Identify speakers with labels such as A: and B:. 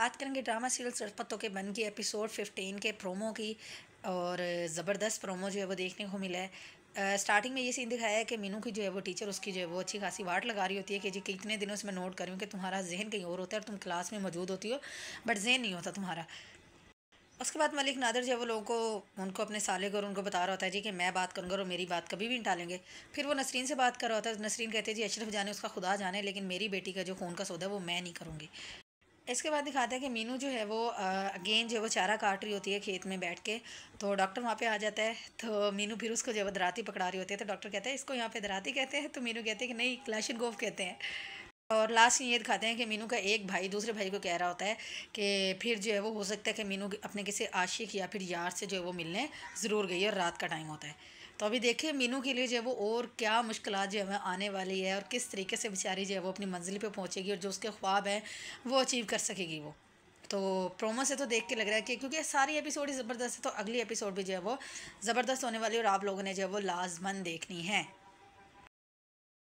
A: बात करेंगे drama serial सरपतों के बन की एपिसोड फिफ्टीन के प्रोमो की और ज़बरदस्त प्रोमो जो है वो देखने को मिला है स्टार्टिंग में ये सीन दिखाया है कि मीनू की जो है वो टीचर उसकी जो है वो अच्छी खासी वाट लगा रही होती है कि जी कितने दिनों से मैं नोट करूँ कि तुम्हारा जहन कहीं और होता है और तुम क्लास में मौजूद होती हो बट जहन नहीं होता तुम्हारा उसके बाद मलिक नादर जो है वो लोगों को उनको अपने साले को और उनको बता रहा होता है जी कि मैं बात करूँगा और मेरी बात कभी भी नहीं टालेंगे फिर वो नसरीन से बात कर रहा होता है नसरीन कहते हैं जी अशरफ जाने उसका खुदा जाने लेकिन मेरी बेटी का जो खून का सौदा है वो मैं नहीं करूँगी इसके बाद दिखाते हैं कि मीनू जो है वो अगेन जो है वो चारा काट रही होती है खेत में बैठ के तो डॉक्टर वहाँ पे आ जाता है तो मीनू फिर उसको जो है वो दराती पकड़ा रही होती है तो डॉक्टर कहते हैं इसको यहाँ पे दराती कहते हैं तो मीनू कहते हैं कि नहीं क्लाशन गोफ कहते हैं और लास्ट में ये दिखाते हैं कि मीनू का एक भाई दूसरे भाई को कह रहा होता है कि फिर जो है वो हो सकता है कि मीनू अपने किसी आशिक या फिर यार से जो है वो मिलने ज़रूर गई और रात का टाइम होता है तो अभी देखिए मीनू के लिए जो है वो और क्या मुश्किल जो है आने वाली है और किस तरीके से बेचारी जो है वो अपनी मंजिल पे पहुँचेगी और जो उसके ख्वाब हैं वो अचीव कर सकेगी वो तो प्रोमो से तो देख के लग रहा है कि क्योंकि सारी एपिसोड ही ज़बरदस्त है तो अगली एपिसोड भी जो है वो ज़बरदस्त होने वाली और आप लोगों ने जो है वो लाजमन देखनी है